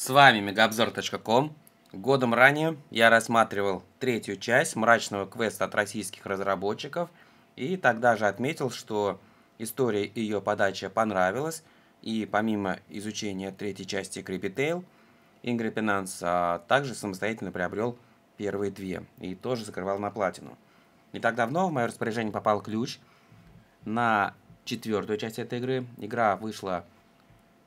С вами мегаобзор.ком. Годом ранее я рассматривал третью часть мрачного квеста от российских разработчиков и тогда же отметил, что история и ее подача понравилась, и помимо изучения третьей части Creepy Tale, Ingrid Finance а, также самостоятельно приобрел первые две и тоже закрывал на платину. Не так давно в мое распоряжение попал ключ на четвертую часть этой игры. Игра вышла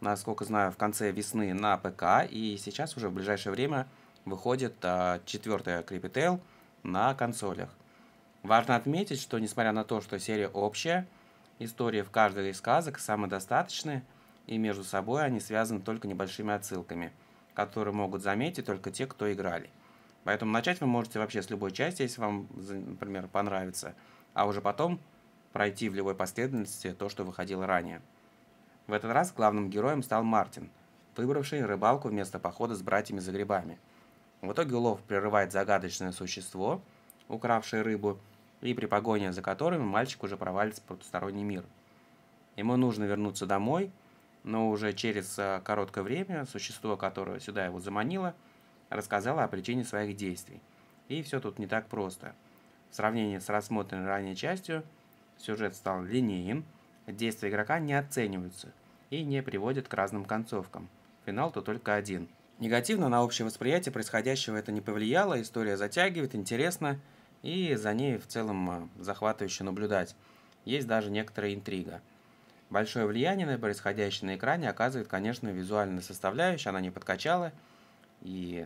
насколько знаю, в конце весны на ПК, и сейчас уже в ближайшее время выходит а, четвертая Creepy на консолях. Важно отметить, что несмотря на то, что серия общая, истории в каждой из сказок самодостаточны, и между собой они связаны только небольшими отсылками, которые могут заметить только те, кто играли. Поэтому начать вы можете вообще с любой части, если вам, например, понравится, а уже потом пройти в любой последовательности то, что выходило ранее. В этот раз главным героем стал Мартин, выбравший рыбалку вместо похода с братьями за грибами. В итоге улов прерывает загадочное существо, укравшее рыбу, и при погоне за которым мальчик уже провалится в потусторонний мир. Ему нужно вернуться домой, но уже через э, короткое время существо, которое сюда его заманило, рассказало о причине своих действий. И все тут не так просто. В сравнении с рассмотренной ранее частью, сюжет стал линейным, действия игрока не оцениваются – и не приводит к разным концовкам. Финал-то только один. Негативно на общее восприятие происходящего это не повлияло, история затягивает, интересно, и за ней в целом а, захватывающе наблюдать. Есть даже некоторая интрига. Большое влияние на происходящее на экране оказывает, конечно, визуальная составляющая, она не подкачала, и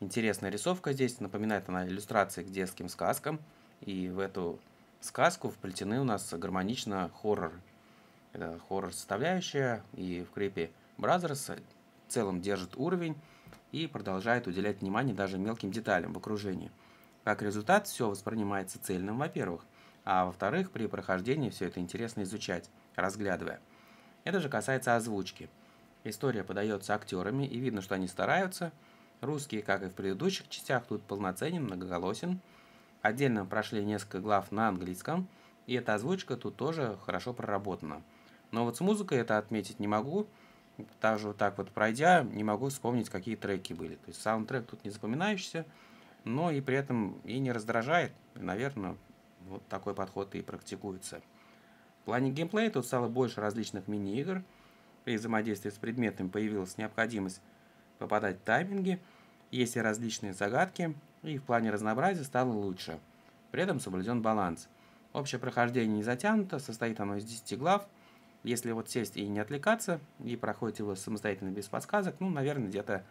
интересная рисовка здесь, напоминает она иллюстрации к детским сказкам, и в эту сказку вплетены у нас гармонично хоррор это хоррор-составляющая, и в Крипе Brothers в целом держит уровень и продолжает уделять внимание даже мелким деталям в окружении. Как результат, все воспринимается цельным, во-первых, а во-вторых, при прохождении все это интересно изучать, разглядывая. Это же касается озвучки. История подается актерами, и видно, что они стараются. Русский, как и в предыдущих частях, тут полноценен, многоголосен. Отдельно прошли несколько глав на английском, и эта озвучка тут тоже хорошо проработана – но вот с музыкой это отметить не могу. Даже вот так вот пройдя, не могу вспомнить, какие треки были. То есть саундтрек тут не запоминаешься, но и при этом и не раздражает. Наверное, вот такой подход и практикуется. В плане геймплея тут стало больше различных мини-игр. При взаимодействии с предметами появилась необходимость попадать в тайминги. Есть и различные загадки, и в плане разнообразия стало лучше. При этом соблюден баланс. Общее прохождение не затянуто, состоит оно из 10 глав – если вот сесть и не отвлекаться, и проходите его самостоятельно без подсказок, ну, наверное, где-то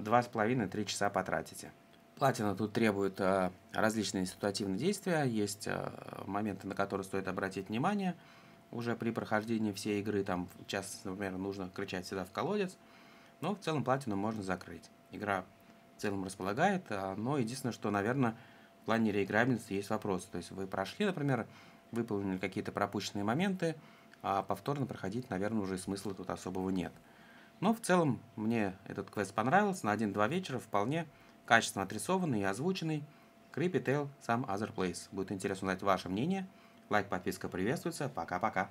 2,5-3 часа потратите. Платина тут требует э, различные ситуативные действия, есть э, моменты, на которые стоит обратить внимание. Уже при прохождении всей игры, там, в час, например, нужно кричать всегда в колодец, но в целом платину можно закрыть. Игра в целом располагает, э, но единственное, что, наверное, в плане реиграбельности есть вопросы. То есть вы прошли, например, выполнили какие-то пропущенные моменты, а повторно проходить, наверное, уже и смысла тут особого нет. Но в целом мне этот квест понравился, на один-два вечера вполне качественно отрисованный и озвученный. Creepy Tale, сам Other Place. Будет интересно узнать ваше мнение. Лайк, подписка приветствуется. Пока-пока.